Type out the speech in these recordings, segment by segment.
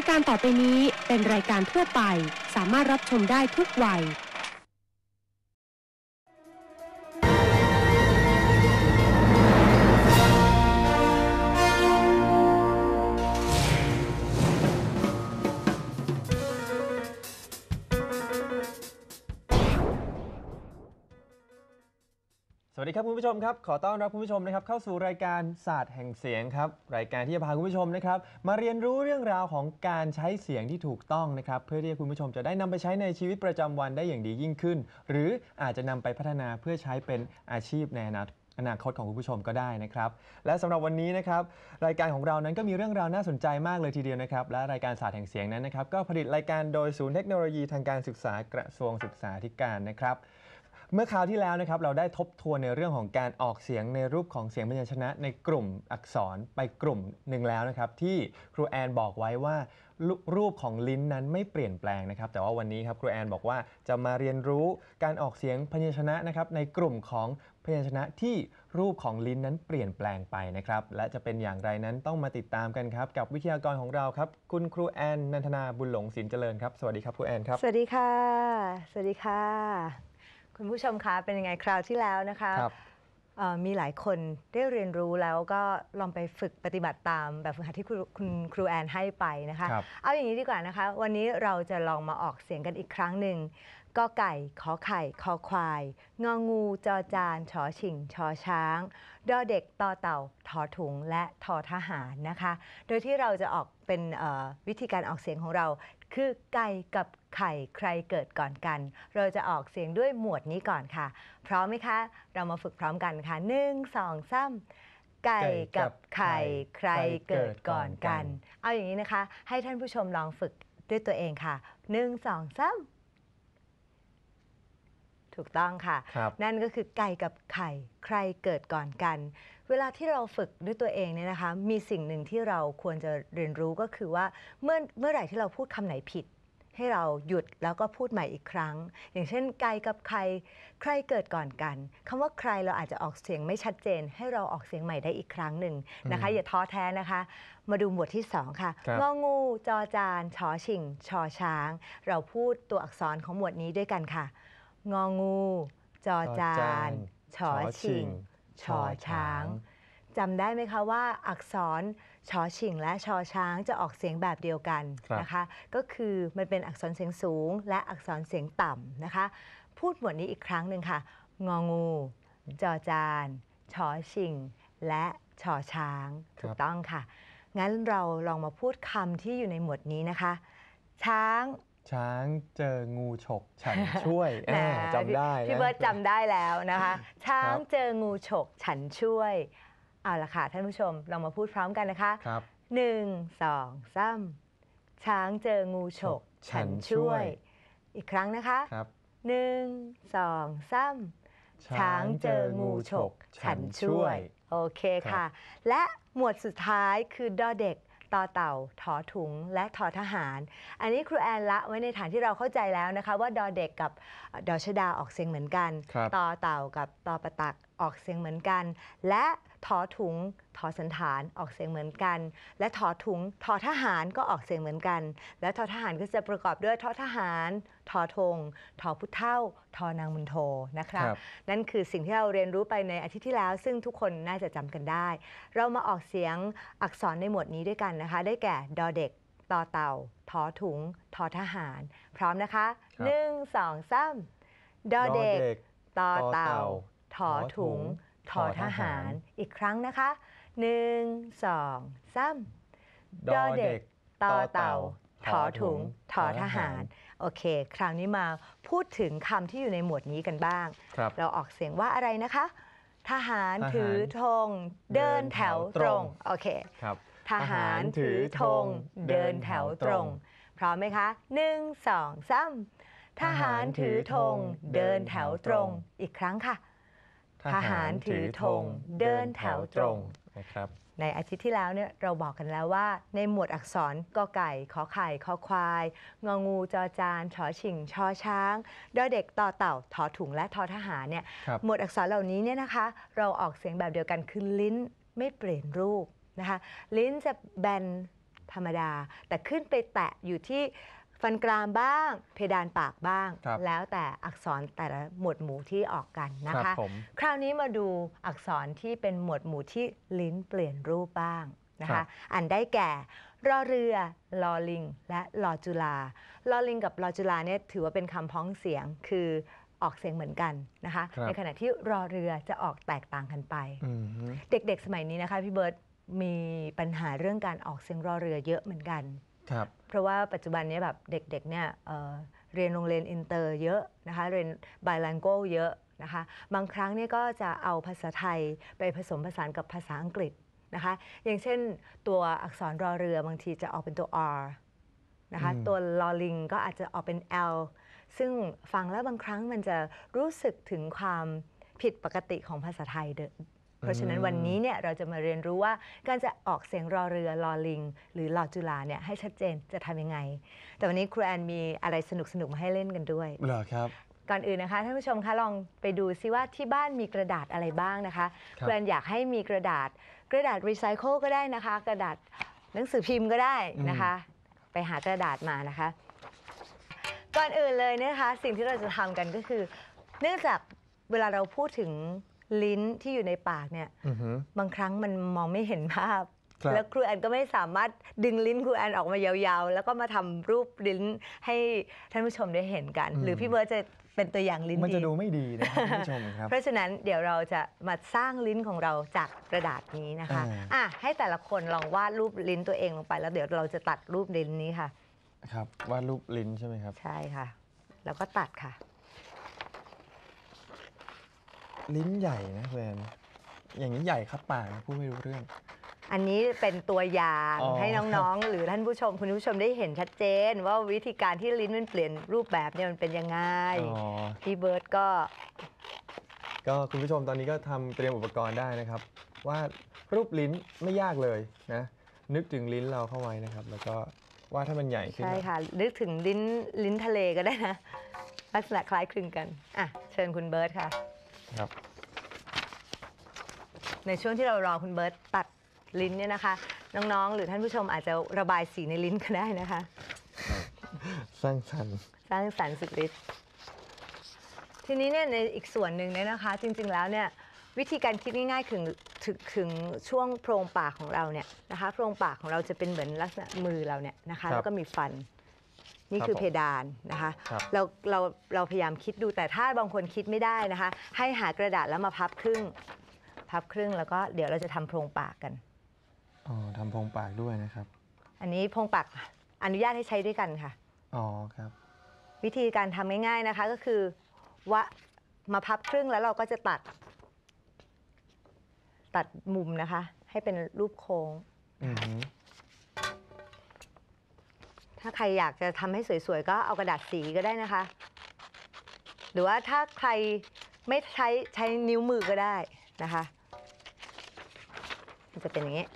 ายการต่อไปนี้เป็นรายการทั่วไปสามารถรับชมได้ทุกวัยสดีครับคุณผู้ชมครับขอต้อนรับคุณผู้ชมนะครับเข้าสู่รายการศาสตร์แห่งเสียงครับรายการที่จะพาคุณผู้ชมนะครับ มาเรียนรู้เรื่องราวของการใช้เสียงที่ถูกต้องนะครับ เพื่อที่คุณผู้ชมจะได้นำไปใช้ในชีวิตประจำวันได้อย่างดียิ่งขึ้น หรืออาจจะนำไปพัฒนาเพื่อใช้เป็นอาชีพในอนาคตอนาคตของคุณผู้ชมก็ได้นะครับ และสำหรับวันนี้นะครับ รายการของเรานั้นก็มีเรื่องราวน่าสนใจมากเลยทีเดียวนะครับและรายการศาสตร์แห่งเสียงนั้นนะครับ ก็ผลิตรายการโดยศูนย์เทคโนโลยีทางการศึกษากระทรวงศึกษาธิการนะครับเมื่อคราวที่แล้วนะครับเราได้ทบทวนในเรื่องของการออกเสียงในรูปของเสียงพยัญชนะ ในกลุ่มอักษรไปกลุ่มหนึ่งแล้วนะครับที่ครูแอนบอกไว้ว่ารูรูปของลิ้นนั้นไม่เปลี่ยนแปลงนะครับแต่ว่าวันนี้ครับครูแอนบอกว่าจะมาเรียนรู้การออกเสียงพยัญชนะนะครับในกลุ่มของพยัญชนะที่รูปของลิ้นนั้นเปลี่ยนแปลงไปนะครับ และจะเป็นอย่างไรนั้นต้องมาติดตามกันครับ กับวิทยากรของเราครับ คุณครูแอน นันทนาบุญหลงศิลเจริญครับ สวัสดีครับครูแอนครับสวัสดีค่ะ สวัสดีค่ะคุณผู้ชมคะ เป็นยังไงคราวที่แล้วนะคะคมีหลายคนได้เรียนรู้แล้วก็ลองไปฝึกปฏิบัติตามแบบฝึกหัดที่คุณครูแอนให้ไปนะคะคเอาอย่างนี้ดีกว่านะคะ วันนี้เราจะลองมาออกเสียงกันอีกครั้งหนึ่ง ก็ไก่ขอไข่คอควายงองูจอจานชอชิงชอช้างดอเด็กต่อเต่าทอถุง และทอทหารนะคะ โดยที่เราจะออกเป็นวิธีการออกเสียงของเราคือไก่ กับไข่ใครเกิดก่อนกัน เราจะออกเสียงด้วยหมวดนี้ก่อนค่ะ พร้อมไหมคะ เรามาฝึกพร้อมกันค่ะ หนึ่งสองสามไก่กับไข่ใครเกิดก่อนกัน เอาอย่างนี้นะคะ ให้ท่านผู้ชมลองฝึกด้วยตัวเองค่ะ หนึ่งสองสามถูกต้องค่ะ นั่นก็คือไก่ กับไข่ใครเกิดก่อนกันเวลาที่เราฝึกด้วยตัวเองเนี่ยนะคะ มีสิ่งหนึ่งที่เราควรจะเรียนรู้ก็คือว่าเมื่อเมื่อไหร่ที่เราพูดคำไหนผิด ให้เราหยุดแล้วก็พูดใหม่อีกครั้ง อย่างเช่น ไกลกับใครใครเกิดก่อนกันคำว่าใครเราอาจจะออกเสียงไม่ชัดเจน ให้เราออกเสียงใหม่ได้อีกครั้งหนึ่งนะคะอย่าท้อแท้นะคะ มาดูหมวดที่ 2 ค่ะงองูจอจานชอชิงชอช้าง เราพูดตัวอักษรของหมวดนี้ด้วยกันค่ะงองูจอจานชอชิงชอช้างจำได้ไหมคะว่าอักษรชอชิงและชอช้างจะออกเสียงแบบเดียวกันนะคะก็คือมันเป็นอักษรเสียงสูงและอักษรเสียงต่ำนะคะ พูดหมวดนี้อีกครั้งหนึ่งค่ะงองูจอจานชอชิงและชอช้างถูกต้องค่ะงั้นเราลองมาพูดคำที่อยู่ในหมวดนี้นะคะ ช้างช้างเจองูฉกฉันช่วยจำได้พี่เบิร์ตจำได้แล้วนะคะ ช้างเจองูฉกฉันช่วยเอาละค่ะ ท่านผู้ชมลองมาพูดพร้อมกันนะคะครับหนึ่งสองสามช้างเจองูฉกฉันช่วย อีกครั้งนะคะครับหนึ่งสองสามช้างเจองูฉกฉันช่วย โอเคค่ะ และหมวดสุดท้ายคือดอเด็กต่อเต่า ถอถุง และถอทหาร อันนี้ครูแอนละไว้ในฐานที่เราเข้าใจแล้วนะคะว่าดอเด็กกับดอชดาออกเสียงเหมือนกัน ต่อเต่ากับต่อประตักออกเสียงเหมือนกัน และทอถุง ทอสันฐาน ออกเสียงเหมือนกัน และทอถุงทอทหารก็ออกเสียงเหมือนกัน และทอทหารก็จะประกอบด้วยทอทหาร ทอธง ทอพุทเท่าทอนางมุนโทนะครับนั่นคือสิ่งที่เราเรียนรู้ไปในอาทิตย์ที่แล้ว ซึ่งทุกคนน่าจะจำกันได้ เรามาออกเสียงอักษรในหมวดนี้ด้วยกันนะคะ ได้แก่ ดอเด็ก ต่อเต่า ทอถุง ทอทหาร พร้อมนะคะ หนึ่งสองสามดอเด็กต่อเต่า ทอถุงทอทหารอีกครั้งนะคะหนึ่งสองสามดอเด็กต่อเต่าถอถุงถอทหารโอเค คราวนี้มาพูดถึงคำที่อยู่ในหมวดนี้กันบ้างรเราออกเสียงว่าอะไรนะคะ ทหารถือธงเดินแถวตรงโอเคครับทหารถือธงเดินแถวตรงพร้อมไหมคะหนึ่งสองสามทหารถือธงเดินแถวตรงอีกครั้งค่ะทหารถือธง เดินแถวตรงนะครับ ในอาทิตย์ที่แล้วเนี่ยเราบอกกันแล้วว่า ในหมวดอักษรกอไก่ขอไข่ขอควายงองู จอจานชอชิงชอช้างดอเด็กต่อเต่าทอถุงและทอทหารเนี่ยหมวดอักษรเหล่านี้เนี่ยนะคะเราออกเสียงแบบเดียวกันคือลิ้นไม่เปลี่ยนรูปนะคะลิ้นจะแบนธรรมดาแต่ขึ้นไปแตะอยู่ที่ฟันกรามบ้าง เพดานปากบ้าง แล้วแต่อักษรแต่ละหมวดหมู่ที่ออกกันนะคะคะ คราวนี้มาดูอักษรที่เป็นหมวดหมู่ที่ลิ้นเปลี่ยนรูปบ้างนะคะคะอันได้แก่รอเรือลอลิง และลอจุลาลอลิงกับลอจุลาเนี่ยถือว่าเป็นคำพ้องเสียงคือออกเสียงเหมือนกันนะคะคในขณะที่รอเรือจะออกแตกต่างกันไปเด็กๆสมัยนี้นะคะพี่เบิร์ตมีปัญหาเรื่องการออกเสียงรอเรือเยอะเหมือนกันครับเพราะว่าปัจจุบันนี้แบบเด็กๆเนี่ยเเรียนโรงเรียนอินเตอร์เยอะนะคะ เรียนบายลังโกเยอะนะคะบางครั้งนี่ก็จะเอาภาษาไทยไปผสมผสานกับภาษาอังกฤษนะคะอย่างเช่นตัวอักษรรอเรือบางทีจะออกเป็นตัว R นะคะตัวลอลิงก็อาจจะออกเป็น L ซึ่งฟังแล้วบางครั้งมันจะรู้สึกถึงความผิดปกติของภาษาไทยเพราะฉะนั้นวันนี้เนี่ยเราจะมาเรียนรู้ว่าการจะออกเสียงรอเรือรอลิง หรือรอจุลาเนี่ยให้ชัดเจนจะทำยังไง แต่วันนี้ครูแอนมีอะไรสนุกสนุกมาให้เล่นกันด้วย เหรอครับก่อนอื่นนะคะท่านผู้ชมคะลองไปดูซิว่า ที่บ้านมีกระดาษอะไรบ้างนะคะครูแอนอยากให้มีกระดาษกระดาษรีไซเคิลก็ได้นะคะ กระดาษหนังสือพิมพ์ก็ได้นะคะ ไปหากระดาษมานะคะ ก่อนอื่นเลยนะคะสิ่งที่เราจะทำกันก็คือ เนื่องจากเวลาเราพูดถึงลิ้นที่อยู่ในปากเนี่ยบางครั้งมันมองไม่เห็นภาพ แล้วครูแอนก็ไม่สามารถดึงลิ้นครูแอนออกมายาว ๆ แล้วก็มาทำรูปลิ้นให้ท่านผู้ชมได้เห็นกัน หรือพี่เบิร์ตจะเป็นตัวอย่างลิ้นมันจะดูไม่ดีนะท่านผู้ชมครับเพราะฉะนั้นเดี๋ยวเราจะมาสร้างลิ้นของเราจากกระดาษนี้นะคะอ่ะให้แต่ละคนลองวาดรูปลิ้นตัวเองลงไป แล้วเดี๋ยวเราจะตัดรูปลิ้นนี้ค่ะครับวาดรูปลิ้นใช่ไหมครับใช่ค่ะแล้วก็ตัดค่ะลิ้นใหญ่นะเพื่อนอย่างนี้ใหญ่ครับปากนะพูดไม่รู้เรื่อง อันนี้เป็นตัวอย่างให้น้องๆ หรือท่านผู้ชมคุณผู้ชมได้เห็นชัดเจนว่าวิธีการที่ลิ้นมันเปลี่ยนรูปแบบเนี่ยมันเป็นยังไงพี่เบิร์ตก็ ก็คุณผู้ชมตอนนี้ก็ทำเตรียมอุปกรณ์ได้นะครับ ว่ารูปลิ้นไม่ยากเลยนะนึกถึงลิ้นเราเข้าไว้นะครับ แล้วก็ว่าถ้ามันใหญ่ขึ้น ใช่ค่ะ นึกถึงลิ้นลิ้นทะเลก็ได้นะ ลักษณะคล้ายคลึงกันอ่ะเชิญคุณเบิร์ตค่ะครับ ในช่วงที่เรารอคุณเบิร์ตตัดลิ้นเนี่ยนะคะ น้องๆ หรือท่านผู้ชมอาจจะระบายสีในลิ้นก็ได้นะคะสร้างสรรค์สร้างสรรค์สุดฤทธิ์ทีนี้เนี่ยในอีกส่วนหนึ่งเนี่ยนะคะ จริงๆแล้วเนี่ยวิธีการคิดง่ายๆถึงถึง ถึงช่วงโพรงปากของเราเนี่ยนะคะโพรงปากของเราจะเป็นเหมือนลักษณะมือเราเนี่ยนะคะแล้วก็มีฟันนี่คือเพดานนะคะครเราเราเราพยายามคิดดูแต่ถ้าบางคนคิดไม่ได้นะคะ ให้หากระดาษแล้วมาพับครึ่ง พับครึ่งแล้วก็เดี๋ยวเราจะทำโพรงปากกันอ๋อทำโพรงปากด้วยนะครับ อันนี้โพรงปากอนุญาตให้ใช้ด้วยกันค่ะอ๋อครับ วิธีการทำง่ายๆนะคะ ก็คือว่ามาพับครึ่งแล้วเราก็จะตัด ตัดมุมนะคะ ให้เป็นรูปโค้ง อืือถ้าใครอยากจะทำให้สวยๆ ก็เอากระดาษสีก็ได้นะคะ หรือว่าถ้าใครไม่ใช้ใช้นิ้วมือก็ได้นะคะ มันจะเป็นอย่างนี้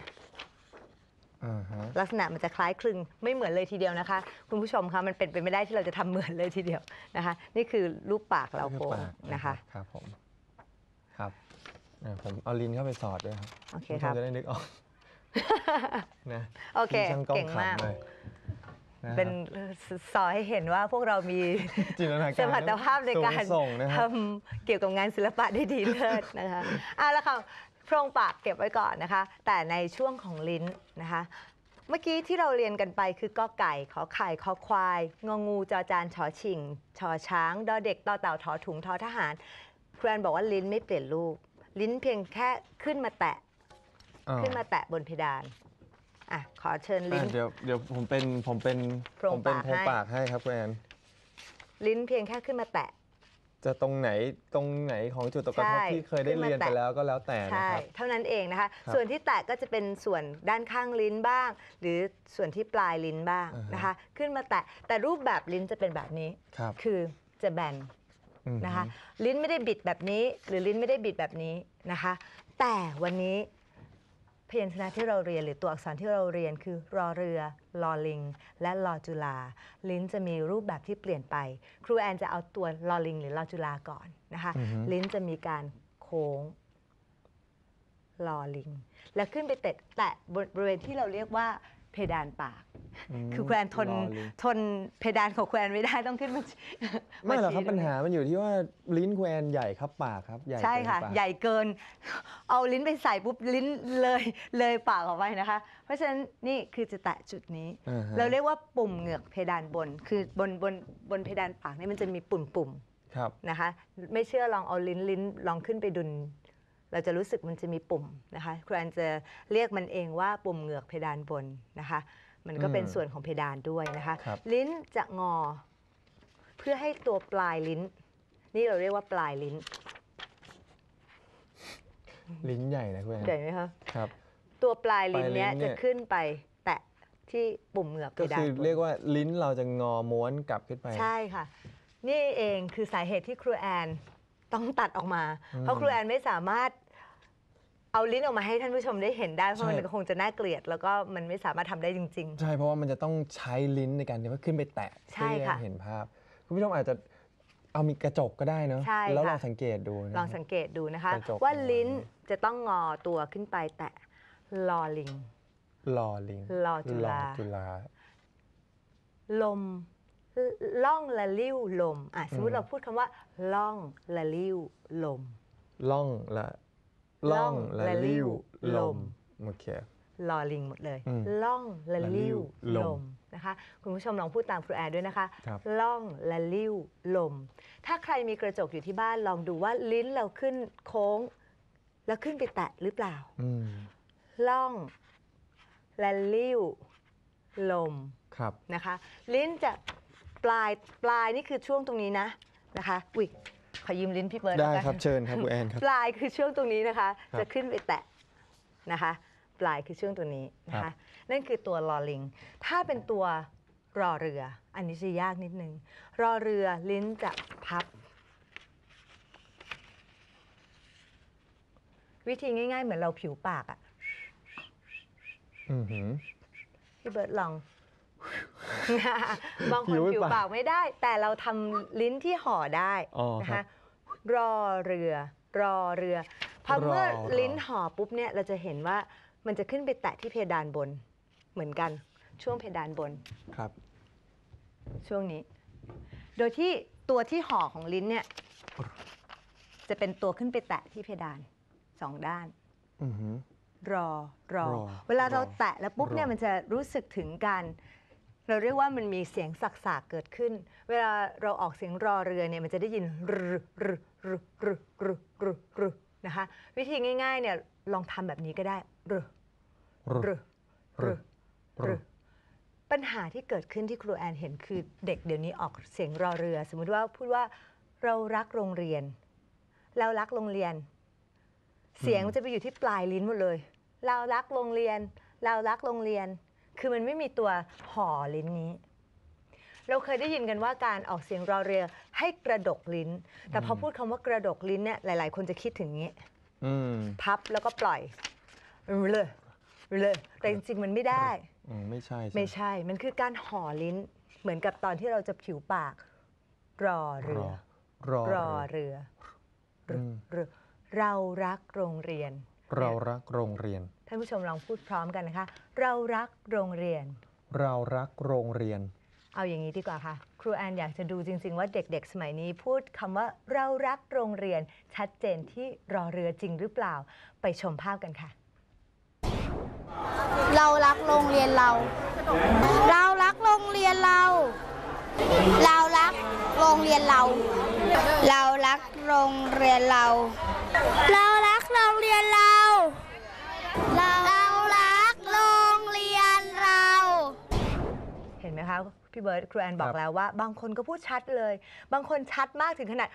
ลักษณะมันจะคล้ายคลึงไม่เหมือนเลยทีเดียวนะคะ คุณผู้ชมคะมันเป็นไปไม่ได้ที่เราจะทำเหมือนเลยทีเดียวนะคะ นี่คือรูปปากเราโกงนะคะ ครับผม ครับผมเอาลินเข้าไปสอดด้วยครับ โอเคครับจะได้นึกออกนะโอเค เก่งมากเป็นสอให้เห็นว่าพวกเรามีจิตสมรรถภาพในการส่งทำเกี่ยวกับงานศิลปะได้ดีเลิศนะคะเอาละค่ะโพรงปากเก็บไว้ก่อนนะคะ แต่ในช่วงของลิ้นนะคะ เมื่อกี้ที่เราเรียนกันไปคือกอไก่ขอไข่ขอควายงงูจอจานชอชิงชอช้าง ดอเด็กต่อเต่าถอถุงทอทหารครูแอนบอกว่าลิ้นไม่เปลี่ยนรูป ลิ้นเพียงแค่ขึ้นมาแตะขึ้นมาแตะบนเพดานอ่ะขอเชิญลิ้นอ่เดี๋ยวเดี๋ยว ผมเป็นผมเป็นผมเป็นโพรงปากให้ครับแอนลิ้นเพียงแค่ขึ้นมาแตะ จะตรงไหนตรงไหนของจุดตกกระทบที่เคยได้เรียนไปแล้วก็แล้วแต่นะครับเท่านั้นเองนะคะ ส่วนที่แตะก็จะเป็นส่วนด้านข้างลิ้นบ้าง หรือส่วนที่ปลายลิ้นบ้างนะคะ ขึ้นมาแตะ แต่รูปแบบลิ้นจะเป็นแบบนี้ครับคือจะแบนนะคะลิ้นไม่ได้บิดแบบนี้ หรือลิ้นไม่ได้บิดแบบนี้นะคะ แต่วันนี้พยัญชนะที่เราเรียนหรือตัวอักษรที่เราเรียนคือรอเรือลอลิง และลอจุลาลิ้นจะมีรูปแบบที่เปลี่ยนไป ครูแอนจะเอาตัวลอลิง หรือลอจุลาก่อนนะคะลิ้นจะมีการโค้งลอลิง แล้วขึ้นไปแตะบริเวณที่เราเรียกว่าเพดานปาก คือแควนทนทนเพดานของแควนไม่ได้ต้องขึ้นมา ไม่หรอกครับปัญหา มันอยู่ที่ว่าลิ้นแควนใหญ่ครับปากครับใหญ่ใช่ค่ะ ใหญ่เกิน เอาลิ้นไปใส่ปุ๊บลิ้นเลยเลยปากออกไปนะคะ เพราะฉะนั้นนี่คือจะแตะจุดนี้ เราเรียกว่าปุ่มเหงือกเพดานบน คือบนบนบนเพดานปากนี่มันจะมีปุ่มปุ่มนะคะ ไม่เชื่อลองเอาลิ้นลิ้นลองขึ้นไปดุนเราจะรู้สึกมันจะมีปุ่มนะคะ ครูแอนจะเรียกมันเองว่าปุ่มเหงือกเพดานบนนะคะ มันก็เป็นส่วนของเพดานด้วยนะคะ ลิ้นจะงอเพื่อให้ตัวปลายลิ้น นี่เราเรียกว่าปลายลิ้น ลิ้นใหญ่นะคุณแอนใหญ่ไหมคะครับตัวปลายลิ้นเนี้ยจะขึ้นไปแตะที่ปุ่มเหงือกเพดานก็คือเรียกว่าลิ้นเราจะงอม้วนกลับขึ้นไปใช่ค่ะ นี่เองคือสาเหตุที่ครูแอนต้องตัดออกมา เพราะครูแอนไม่สามารถเอาลิ้นออกมาให้ท่านผู้ชมได้เห็นได้เพราะมันคงจะน่าเกลียดแล้วก็มันไม่สามารถทำได้จริงๆใช่เพราะว่ามันจะต้องใช้ลิ้นในการที่ว่าขึ้นไปแตะใช่ค่ะเห็นภาพคุณผู้ชมอาจจะเอามีกระจกก็ได้เนาะแล้วลองสังเกตดูลองสังเกตดูนะคะว่าลิ้นจะต้องงอตัวขึ้นไปแตะลอลิงลอลิงลอจุลาจุลาลมล่องละลิ้วลมอ่ะสมมติเราพูดคำว่า ล่องละลิ้วลม ล่องละล่องละลิ้วลมโอเคลอลิงหมดเลยล่องละลิ้วลมนะคะคุณผู้ชมลองพูดตามครูแอร์ด้วยนะคะ ล่องละลิ้วลม ถ้าใครมีกระจกอยู่ที่บ้านลองดูว่าลิ้นเราขึ้นโค้งแล้วขึ้นไปแตะหรือเปล่าล่องละลิ้วลมนะคะ ลิ้นจะปลายปลายนี่คือช่วงตรงนี้นะนะคะอุ้ยขอยืมลิ้นพี่เบิร์ดได้ครับเชิญครับคุณแอนครับปลายคือช่วงตรงนี้นะคะ จะขึ้นไปแตะนะคะ ปลายคือช่วงตัวนี้นะคะ นั่นคือตัวลอลิง ถ้าเป็นตัวรอเรือ อันนี้จะยากนิดนึงรอเรือลิ้นจะพับ วิธีง่ายๆ เหมือนเราผิวปากอะพี่เบิร์ดลองบางคนผิวปากไม่ได้ แต่เราทำลิ้นที่ห่อได้นะคะรอเรือ รอเรือ พอเมื่อลิ้นห่อปุ๊บเนี่ย เราจะเห็นว่ามันจะขึ้นไปแตะที่เพดานบนเหมือนกันช่วงเพดานบนครับ ช่วงนี้ โดยที่ตัวที่ห่อของลิ้นเนี่ยจะเป็นตัวขึ้นไปแตะที่เพดานสองด้านรอรอ เวลาเราแตะแล้วปุ๊บเนี่ยมันจะรู้สึกถึงการเราเรียกว่ามันมีเสียงสักสากเกิดขึ้น เวลาเราออกเสียงรอเรือเนี่ยมันจะได้ยินรึรึรึรึรึรึรึนะคะวิธีง่ายๆเนี่ยลองทำแบบนี้ก็ได้รึรึรึรึปัญหาที่เกิดขึ้นที่ครูแอนเห็นคือเด็กเดี๋ยวนี้ออกเสียงรอเรือ สมมติว่าพูดว่า เรารักโรงเรียน เรารักโรงเรียน เสียงมันจะไปอยู่ที่ปลายลิ้นหมดเลย เรารักโรงเรียน เรารักโรงเรียนคือมันไม่มีตัวห่อลิ้นนี้ เราเคยได้ยินกันว่าการออกเสียงรอเรือให้กระดกลิ้น แต่พอพูดคำว่ากระดกลิ้นเนี่ย หลาย ๆ คนจะคิดถึงนี้อพับแล้วก็ปล่อยเลยเลยแต่จริงๆมันไม่ได้ไม่ใช่ใช่ ไม่ใช่ มันคือการห่อลิ้น เหมือนกับตอนที่เราจะผิวปาก รอเรือรอรอเรืออเรือ เรารักโรงเรียน เรารักโรงเรียนท่านผู้ชมลองพูดพร้อมกันนะคะเรารักโรงเรียน เรารักโรงเรียนเอาอย่างนี้ดีกว่าค่ะ ครูแอนอยากจะดูจริง ๆว่าเด็กๆ สมัยนี้พูดคำว่าเรารักโรงเรียนชัดเจนที่รอเรือจริงหรือเปล่าไปชมภาพกันค่ะ เรารักโรงเรียนเรา เรารักโรงเรียนเรา เรารักโรงเรียนเราเรารักโรงเรียนเราเรารักโรงเรียนเราไหมคะพี่เบิร์ดครูแอนบอกแล้วว่า บางคนก็พูดชัดเลย บางคนชัดมากถึงขนาด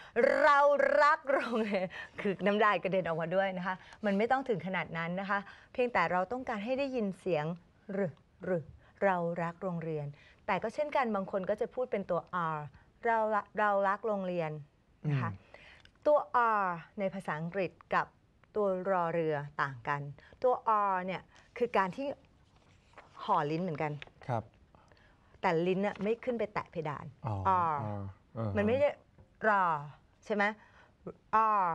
เรารักโรงเรียน คือน้ำลายกระเด็นออกมาด้วยนะคะมันไม่ต้องถึงขนาดนั้นนะคะเพียงแต่เราต้องการให้ได้ยินเสียงหรือหรือเรารักโรงเรียน แต่ก็เช่นกันบางคนก็จะพูดเป็นตัว R เราเรารักโรงเรียนนะคะตัว R ในภาษาอังกฤษกับตัวรอเรือต่างกัน ตัว R เนี่ยคือการที่ห่อลิ้นเหมือนกันครับแต่ลิ้นอะไม่ขึ้นไปแตะเพดาน อ๋อมันไม่ได้รอใช่ไหมออ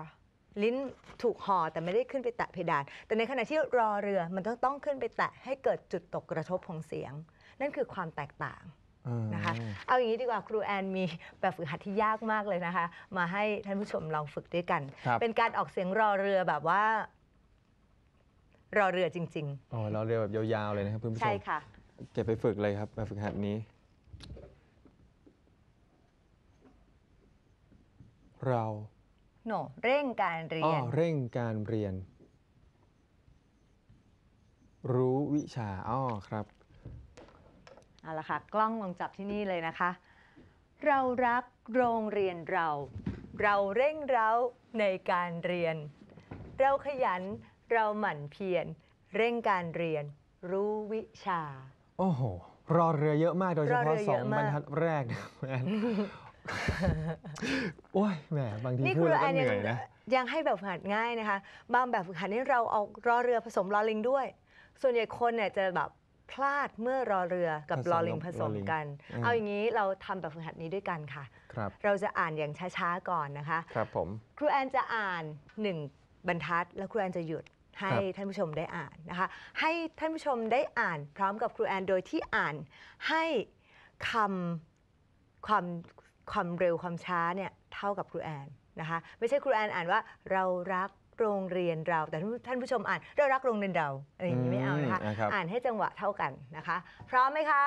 ลิ้นถูกห่อแต่ไม่ได้ขึ้นไปแตะเพดาน แต่ในขณะที่รอเรือมันต้องต้องขึ้นไปแตะให้เกิดจุดตกกระทบของเสียง นั่นคือความแตกต่างนะคะ เอาอย่างนี้ดีกว่าครูแอนมีแบบฝึกหัดที่ยากมากเลยนะคะ มาให้ท่านผู้ชมลองฝึกด้วยกัน เป็นการออกเสียงรอเรือแบบว่ารอเรือจริงอ๋อเรอเรือแบบยาวๆเลยนะครับคุณนผู้ชม ใช่ค่ะจกไปฝึกเลยครับไปฝึกหัดนี้ เรา no เร่งการเรีอ๋อยนเร่งการเรียน รู้วิชาอ้อครับ เอาละค่ะกล้องลงจับที่นี่เลยนะคะ เรารักโรงเรียนเรา เราเร่งเร้าในการเรียน เราขยันเราหมั่นเพียรเร่งการเรียน รู้วิชาโอ้โห รอเรือเยอะมากโดยเฉรพาะสองบรรทัดแรกนะแหมโอ้ยแหมบางทีพูดแล้วก็เหนื่อยนะยังให้แบบฝึกหัดง่ายนะคะบางแบบฝึกหัดนี่เราเอารอเรือผสมลอลิงด้วย ส่วนใหญ่คนเนี่ยจะแบบพลาดเมื่อรอเรือกับลอลิงผสมกัน เอาอย่างนี้เราทำแบบฝึกหัดนี้ด้วยกันค่ะ ครับ เราจะอ่านอย่างช้าๆ ก่อนนะคะ ครับผม ครูแอนจะอ่านหนึ่งบรรทัด แล้วครูแอนจะหยุดให้ท่านผู้ชมได้อ่านนะคะ ให้ท่านผู้ชมได้อ่าน พร้อมกับครูแอนโดยที่อ่านให้คำความความเร็วความช้าเนี่ยเท่ากับครูแอนนะคะ ไม่ใช่ครูแอนอ่านว่าเรารักโรงเรียนเราแต่ท่านผู้ชมอ่าน เรารักโรงเรียนเราอะไรอย่างนี้ไม่เอานะคะอ่านให้จังหวะเท่ากันนะคะ พร้อมไหมคะ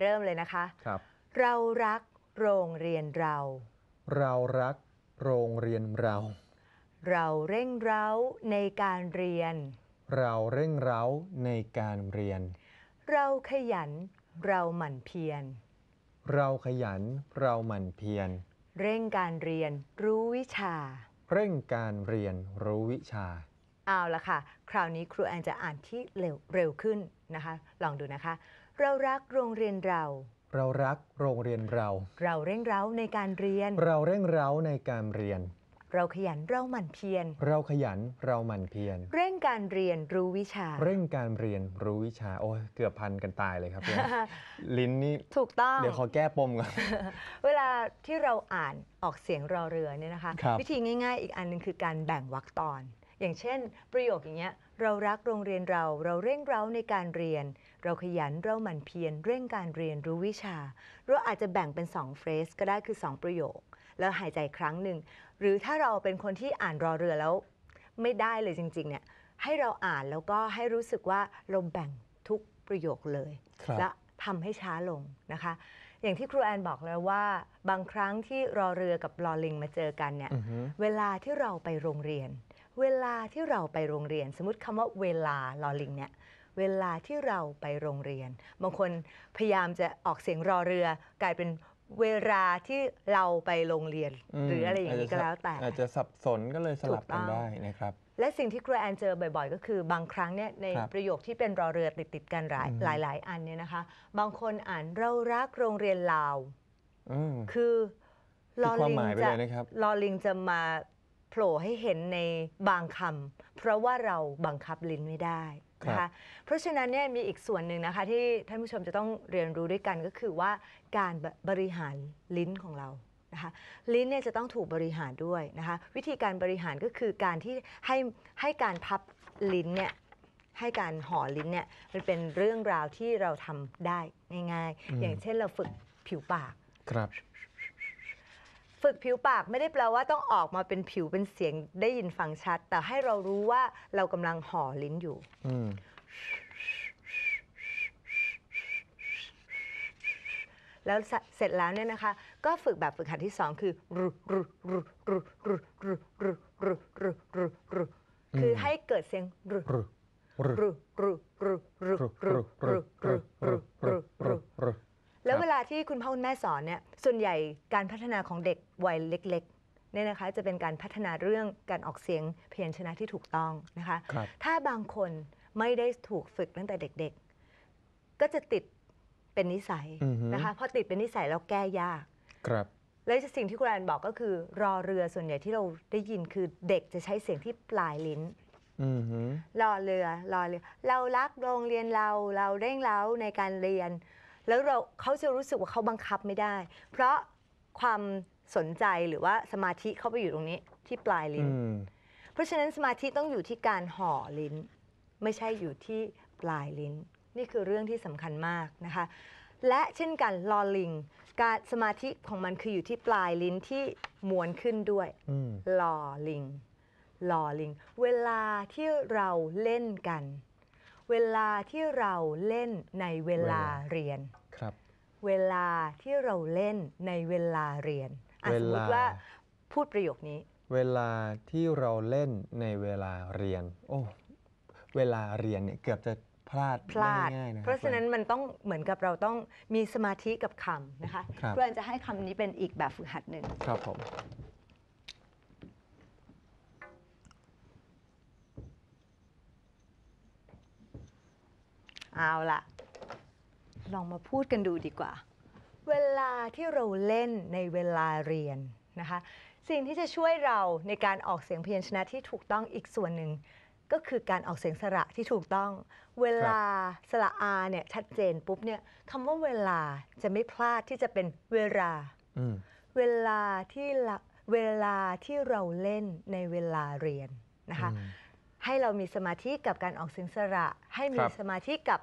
เริ่มเลยนะคะ ครับ เรารักโรงเรียนเรา เรารักโรงเรียนเราเราเร่งเร้าในการเรียน เราเร่งเร้าในการเรียน เราขยัน เราหมั่นเพียร เราขยัน เราหมั่นเพียร เร่งการเรียนรู้วิชา เร่งการเรียนรู้วิชา เอาละค่ะ คราวนี้ครูแอนจะอ่านที่เร็วเร็วขึ้นนะคะ ลองดูนะคะ เรารักโรงเรียนเรา เรารักโรงเรียนเรา เราเร่งเร้าในการเรียน เราเร่งเร้าในการเรียนเราขยันเราหมั่นเพียร เราขยันเราหมั่นเพียร เร่งการเรียนรู้วิชา เร่งการเรียนรู้วิชาโอ้ยเกือบพันกันตายเลยครับลิ้นนี่ ถูกต้อง เดี๋ยวขอแก้ปมก่อน เวลาที่เราอ่านออกเสียงรอเรือเนี่ยนะคะควิธีง่าย ๆ อีกอันหนึงคือการแบ่งวรรคตอน อย่างเช่น ประโยคอย่างเงี้ย เรารักโรงเรียนเรา เราเร่งเร้าในการเรียน เราขยันเราหมั่นเพียรเร่งการเรียนรู้วิชาเราอาจจะแบ่งเป็นสองเฟสก็ได้คือสองประโยคแล้วหายใจครั้งหนึ่ง หรือถ้าเราเป็นคนที่อ่านรอเรือแล้ว ไม่ได้เลยจริง ๆ เนี่ย ให้เราอ่านแล้วก็ให้รู้สึกว่าลมแบ่งทุกประโยคเลย และทำให้ช้าลงนะคะ อย่างที่ครูแอนบอกแล้วว่าบางครั้งที่รอเรือกับรอลิงมาเจอกันเนี่ย เวลาที่เราไปโรงเรียน เวลาที่เราไปโรงเรียนสมมติคำว่าเวลารอลิงเนี่ย เวลาที่เราไปโรงเรียน บางคนพยายามจะออกเสียงรอเรือกลายเป็นเวลาที่เราไปโรงเรียน หรืออะไรอย่างนี้ก็แล้วแต่ อาจจะสับสนก็เลยสลับกันได้นะครับและสิ่งที่ครูแอนเจอบ่อย ๆก็คือบางครั้งเนี่ยในรประโยคที่เป็นรอเรือติดติดกันหลายหลายๆอันเนี่ยนะคะ บางคนอ่านเรารักโรงเรียนลาวคือลอลิงจะลนะครับลอลิงจะมาโผล่ให้เห็นในบางคำเพราะว่าเราบังคับลิ้นไม่ได้นะคะเพราะฉะนั้นเนี่ยมีอีกส่วนหนึ่งนะคะที่ท่านผู้ชมจะต้องเรียนรู้ด้วยกันก็คือว่าการบริหารลิ้นของเรานะคะลิ้นเนี่ยจะต้องถูกบริหารด้วยนะคะวิธีการบริหารก็คือการที่ให้ให้การพับลิ้นเนี่ยให้การห่อลิ้นเนี่ยมันเป็นเรื่องราวที่เราทำได้ง่ายๆ อย่างเช่นเราฝึกผิวปากครับฝึกผิวปากไม่ได้แปลว่าต้องออกมาเป็นผิวเป็นเสียงได้ยินฟังชัด แต่ให้เรารู้ว่าเรากำลังห่อลิ้นอยู่ แล้วเสร็จแล้วเนี่ยนะคะ ก็ฝึกแบบฝึกหัดที่สองคือรรรรรรรรรรรคือให้เกิดเสียงรรรรรรรรรรรรรแล้วเวลาที่คุณพ่อคุณแม่สอนเนี่ยส่วนใหญ่การพัฒนาของเด็กวัยเล็กๆเนี่ยนะคะ จะเป็นการพัฒนาเรื่องการออกเสียงเพียนชนะที่ถูกต้องนะคะคถ้าบางคนไม่ได้ถูกฝึกตั้งแต่เด็ก ๆ ก็จะติดเป็นนิสัยนะคะพอติดเป็นนิสัยแล้วแก้ยาก ครับและสิ่งที่คุณแอนบอกก็คือ รอเรือส่วนใหญ่ที่เราได้ยินคือเด็กจะใช้เสียงที่ปลายลิ้นอรอเรือรอเรือ เรารักโรงเรียนเรา เราเร่งเร้าในการเรียนแล้วเราเขาจะรู้สึกว่าเขาบังคับไม่ได้ เพราะความสนใจหรือว่าสมาธิเข้าไปอยู่ตรงนี้ ที่ปลายลิ้น เพราะฉะนั้นสมาธิต้องอยู่ที่การห่อลิ้น ไม่ใช่อยู่ที่ปลายลิ้น นี่คือเรื่องที่สำคัญมากนะคะ และเช่นกันลอลิงการสมาธิของมันคืออยู่ที่ปลายลิ้นที่มวนขึ้นด้วยลอลิงลอลิงเวลาที่เราเล่นกันเวลาที่เราเล่นในเวลาเรียนครับ เวลาที่เราเล่นในเวลาเรียนอเวสลามมติว่าพูดประโยคนี้ เวลาที่เราเล่นในเวลาเรียน โอ้เวลาเรียนเนี่ยเกือบจะพลาดพลาดง่ายๆนะ เพราะฉะนั้นมันต้องเหมือนกับเราต้องมีสมาธิกับคำนะคะ เพื่อจะให้คำนี้เป็นอีกแบบฝึกหัดหนึ่ง ครับผมเอาล่ะ ลองมาพูดกันดูดีกว่า เวลาที่เราเล่นในเวลาเรียนนะคะ สิ่งที่จะช่วยเราในการออกเสียงพยัญชนะที่ถูกต้องอีกส่วนหนึ่งก็คือการออกเสียงสระที่ถูกต้อง เวลาสระอาเนี่ยชัดเจนปุ๊บเนี่ยคำว่าเวลาจะไม่พลาดที่จะเป็นเวลาเวลาที่เวลาที่เราเล่นในเวลาเรียนนะคะให้เรามีสมาธิกับการออกเสียงสระ ให้มีสมาธิกับ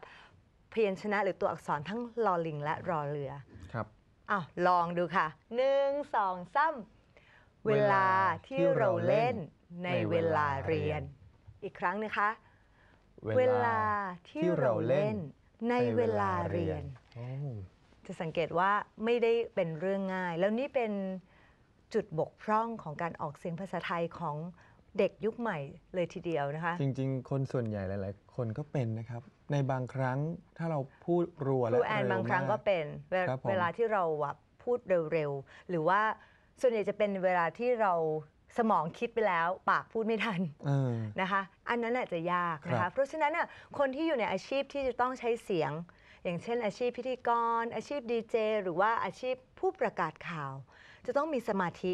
เพียรชนะหรือตัวอักษรทั้งรอลิง และรอเรือ ครับ อ้าวลองดูค่ะหนึ่งสองซ้ำเวลาที่เราเล่นในเวลาเรียน อีกครั้งนะคะ เวลาที่เราเล่นในเวลาเรียน จะสังเกตว่าไม่ได้เป็นเรื่องง่าย แล้วนี่เป็นจุดบกพร่องของการออกเสียงภาษาไทยของเด็กยุคใหม่เลยทีเดียวนะคะจริงๆ คนส่วนใหญ่หลายๆ คนก็เป็นนะครับในบางครั้งถ้าเราพูดรัวและแอนเร็วบางครั้งก็เป็นเวลาที่เราแบบพูดเร็ว ๆ หรือว่าส่วนใหญ่จะเป็นเวลาที่เราสมองคิดไปแล้ว ปากพูดไม่ทันนะคะอันนั้นอาจจะยากนะคะเพราะฉะนั้นน่ยคนที่อยู่ในอาชีพที่จะต้องใช้เสียง อย่างเช่น อาชีพพิธีกร อาชีพดีเจหรือว่าอาชีพผู้ประกาศข่าว จะต้องมีสมาธิ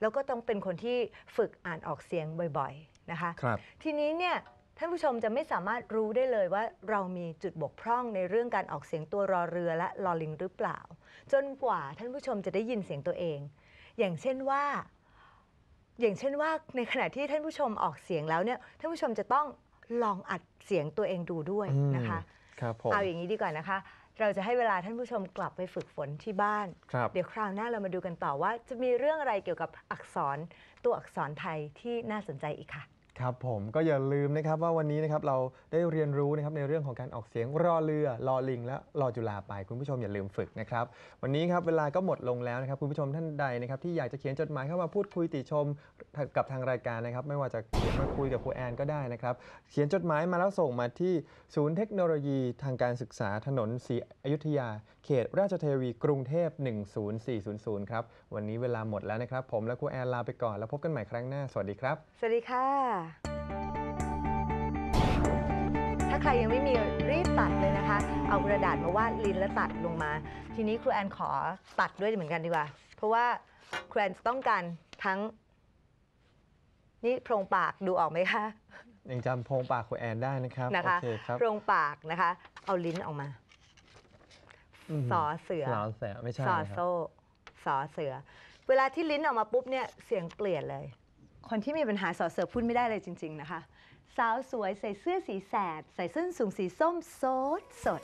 แล้วก็ต้องเป็นคนที่ฝึกอ่านออกเสียงบ่อยๆนะคะครับทีนี้เนี่ยท่านผู้ชมจะไม่สามารถรู้ได้เลยว่าเรามีจุดบกพร่องในเรื่องการออกเสียงตัวรอเรือและลอลิงหรือเปล่า จนกว่าท่านผู้ชมจะได้ยินเสียงตัวเอง อย่างเช่นว่า อย่างเช่นว่าในขณะที่ท่านผู้ชมออกเสียงแล้วเนี่ยท่านผู้ชมจะต้องลองอัดเสียงตัวเองดูด้วยนะคะ ครับผมเอาอย่างนี้ดีกว่านะคะเราจะให้เวลาท่านผู้ชมกลับไปฝึกฝนที่บ้าน เดี๋ยวคราวหน้าเรามาดูกันต่อว่า จะมีเรื่องอะไรเกี่ยวกับอักษรตัวอักษรไทยที่น่าสนใจอีกค่ะครับผมก็อย่าลืมนะครับว่าวันนี้นะครับเราได้เรียนรู้นะครับในเรื่องของการออกเสียงรอเรือรอลิงและรอจุฬาไปคุณผู้ชมอย่าลืมฝึกนะครับ วันนี้ครับเวลาก็หมดลงแล้วนะครับคุณผู้ชมท่านใดนะครับที่อยากจะเขียนจดหมายเข้ามาพูดคุย ติชมกับทางรายการนะครับไม่ว่าจะเขียนมาคุยกับครูแอนก็ได้นะครับเขียนจดหมายมาแล้วส่งมาที่ ศูนย์เทคโนโลยีทางการศึกษาถนนศรีอยุธยาเขตราชเทวีกรุงเทพ10400ครับ วันนี้เวลาหมดแล้วนะครับ ผมและครูแอนลาไปก่อน แล้วพบกันใหม่ครั้งหน้า สวัสดีครับ สวัสดีค่ะ ถ้าใครยังไม่มีรีบตัดเลยนะคะ เอากระดาษมาวาดลินและตัดลงมา ทีนี้ครูแอนขอตัดด้วยเหมือนกันดีกว่า เพราะว่าครูแอนต้องการทั้ง นี่โพรงปากดูออกไหมคะ ยังจำโพรงปากครูแอนได้นะครับนะคะโคครโพรงปากนะคะ เอาลิ้นออกมาสอเสือสอเสือไม่ใช่สอโซ่สอเสือ เวลาที่ลิ้นออกมาปุ๊บเนี่ยเสียงเปลี่ยนเลย คนที่มีปัญหาสอเสือพูดไม่ได้เลยจริง ๆนะคะ สาวสวยใส่เสื้อสีแสดใส่ส้นสูงสีส้มสดสด